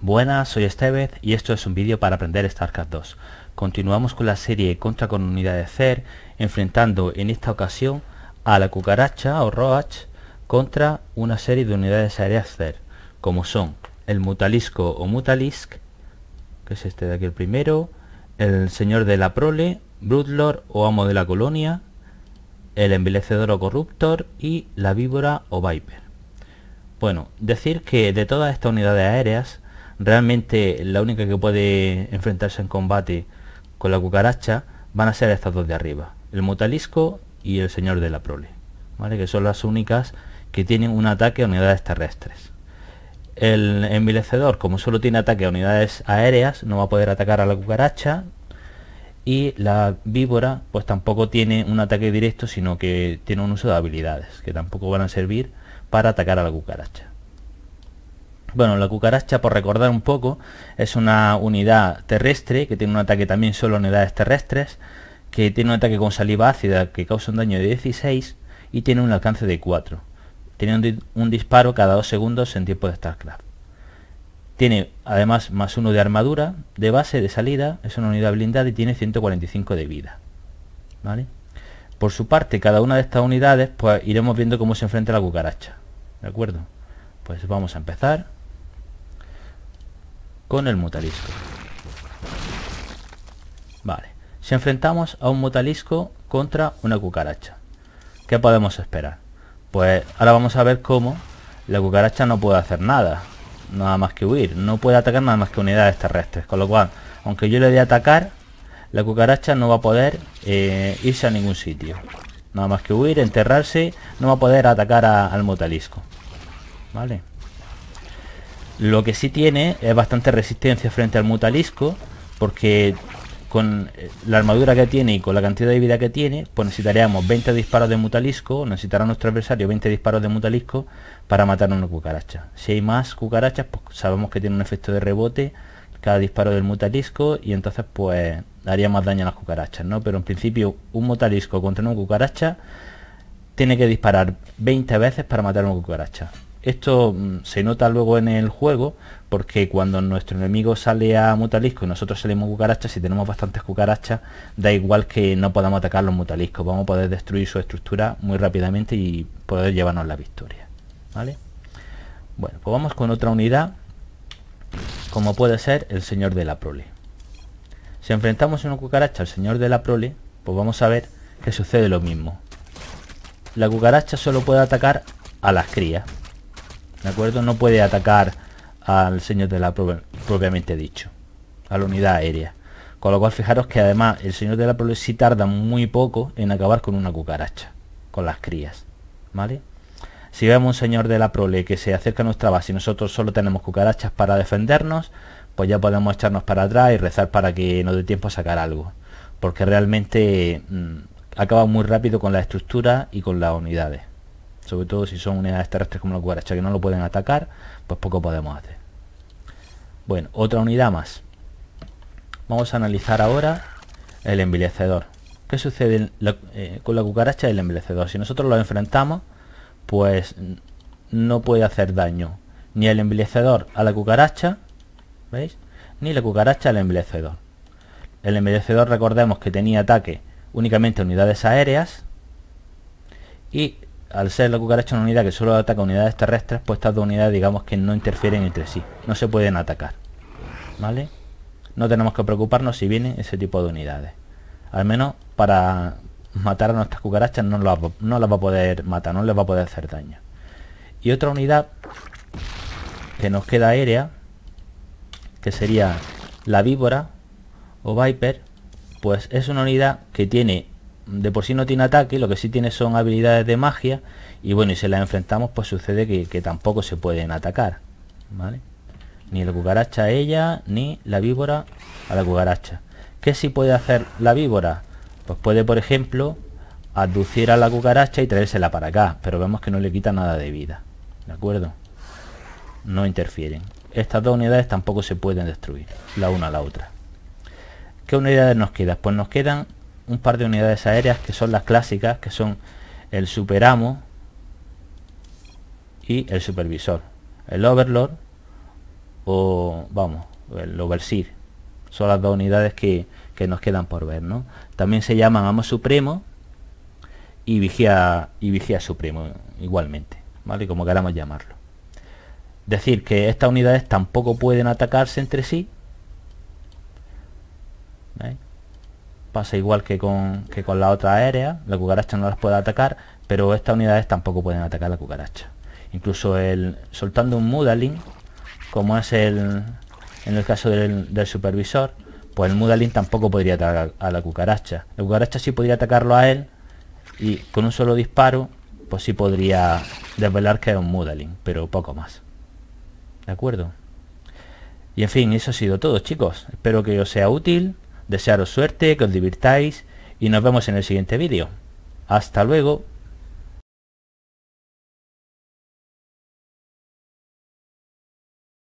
Buenas, soy Estevez y esto es un vídeo para aprender StarCraft 2. Continuamos con la serie contra con unidades CER, enfrentando en esta ocasión a la cucaracha o Roach contra una serie de unidades aéreas CER, como son el Mutalisco o Mutalisk, que es este de aquí el primero, el Señor de la Prole, Broodlord o Amo de la Colonia, el Envilecedor o Corruptor y la Víbora o Viper. Bueno, decir que de todas estas unidades aéreas, realmente la única que puede enfrentarse en combate con la cucaracha van a ser estas dos de arriba, el motalisco y el señor de la prole, ¿vale? que son las únicas que tienen un ataque a unidades terrestres. El envilecedor, como solo tiene ataque a unidades aéreas, no va a poder atacar a la cucaracha y la víbora pues tampoco tiene un ataque directo, sino que tiene un uso de habilidades, que tampoco van a servir para atacar a la cucaracha. Bueno, la cucaracha, por recordar un poco, es una unidad terrestre que tiene un ataque también solo en unidades terrestres, que tiene un ataque con saliva ácida que causa un daño de 16 y tiene un alcance de 4. Tiene un, disparo cada 2 segundos en tiempo de StarCraft. Tiene además más uno de armadura, de base, de salida, es una unidad blindada y tiene 145 de vida. ¿Vale? Por su parte, cada una de estas unidades, pues iremos viendo cómo se enfrenta la cucaracha. ¿De acuerdo? Pues vamos a empezar con el mutalisco. Vale, si enfrentamos a un mutalisco contra una cucaracha, ¿qué podemos esperar? Pues ahora vamos a ver cómo la cucaracha no puede hacer nada, nada más que huir, no puede atacar nada más que unidades terrestres, con lo cual, aunque yo le dé atacar, la cucaracha no va a poder eh, irse a ningún sitio. Nada más que huir, enterrarse, no va a poder atacar al mutalisco. ¿Vale? Lo que sí tiene es bastante resistencia frente al mutalisco, porque con eh, la armadura que tiene y con la cantidad de vida que tiene, pues necesitaríamos 20 disparos de mutalisco, necesitará nuestro adversario 20 disparos de mutalisco para matar a una cucaracha. Si hay más cucarachas, pues sabemos que tiene un efecto de rebote cada disparo del mutalisco y entonces pues haría más daño a las cucarachas, ¿no? Pero en principio un mutalisco contra una cucaracha tiene que disparar 20 veces para matar a una cucaracha. Esto mm, se nota luego en el juego porque cuando nuestro enemigo sale a mutalisco y nosotros salimos cucarachas, si tenemos bastantes cucarachas, da igual que no podamos atacar los mutaliscos, vamos a poder destruir su estructura muy rápidamente y poder llevarnos la victoria. ¿Vale? Bueno, pues vamos con otra unidad, como puede ser el señor de la prole. Si enfrentamos una cucaracha al señor de la prole, pues vamos a ver que sucede lo mismo. La cucaracha solo puede atacar a las crías, ¿De acuerdo? No puede atacar al señor de la propiamente dicho. A la unidad aérea. Con lo cual fijaros que además el señor de la prole sí tarda muy poco en acabar con una cucaracha. Con las crías. ¿Vale? Si vemos un señor de la prole que se acerca a nuestra base y nosotros solo tenemos cucarachas para defendernos, pues ya podemos echarnos para atrás y rezar para que nos dé tiempo a sacar algo. Porque realmente mm, acaba muy rápido con la estructura y con las unidades sobre todo si son unidades terrestres como la cucaracha que no lo pueden atacar, pues poco podemos hacer. Bueno, otra unidad más. Vamos a analizar ahora el envilecedor. ¿Qué sucede eh, con la cucaracha y el envilecedor? Si nosotros lo enfrentamos, pues no puede hacer daño ni el envilecedor a la cucaracha, ¿veis? Ni la cucaracha al envilecedor. El envilecedor recordemos que tenía ataque únicamente a unidades aéreas y al ser la cucaracha una unidad que solo ataca unidades terrestres, pues estas dos unidades digamos que no interfieren entre sí, no se pueden atacar. ¿Vale? No tenemos que preocuparnos si vienen ese tipo de unidades. Al menos para matar a nuestras cucarachas no, las, no las va a poder matar, no les va a poder hacer daño. Y otra unidad que nos queda aérea, que sería la víbora o viper, pues es una unidad que tiene de por sí no tiene ataque, lo que sí tiene son habilidades de magia. Y bueno, y se las enfrentamos, pues sucede que, tampoco se pueden atacar. Ni la cucaracha a ella, ni la víbora a la cucaracha. ¿Qué sí puede hacer la víbora? Pues puede, por ejemplo, aducir a la cucaracha y traérsela para acá. Pero vemos que no le quita nada de vida. ¿De acuerdo? No interfieren. Estas dos unidades tampoco se pueden destruir, la una a la otra. ¿Qué unidades nos quedan? Pues nos quedan un par de unidades aéreas que son las clásicas, que son el superamo y el supervisor. El overlord o, vamos, el overseer. Son las dos unidades que, que nos quedan por ver, ¿no? También se llaman amo supremo y vigía, y vigía supremo igualmente, ¿vale? Como queramos llamarlo. Decir que estas unidades tampoco pueden atacarse entre sí, pasa igual que con, con la otra aérea, la cucaracha no las puede atacar, pero estas unidades tampoco pueden atacar a la cucaracha. Incluso el soltando un Mudalin, como es el en el caso del, supervisor, pues el Mudalin tampoco podría atacar a la cucaracha. La cucaracha sí podría atacarlo a él y con un solo disparo, pues sí podría desvelar que es un Mudalin, pero poco más. ¿De acuerdo? Y en fin, eso ha sido todo chicos. Espero que os sea útil. Desearos suerte, que os divirtáis y nos vemos en el siguiente vídeo. Hasta luego.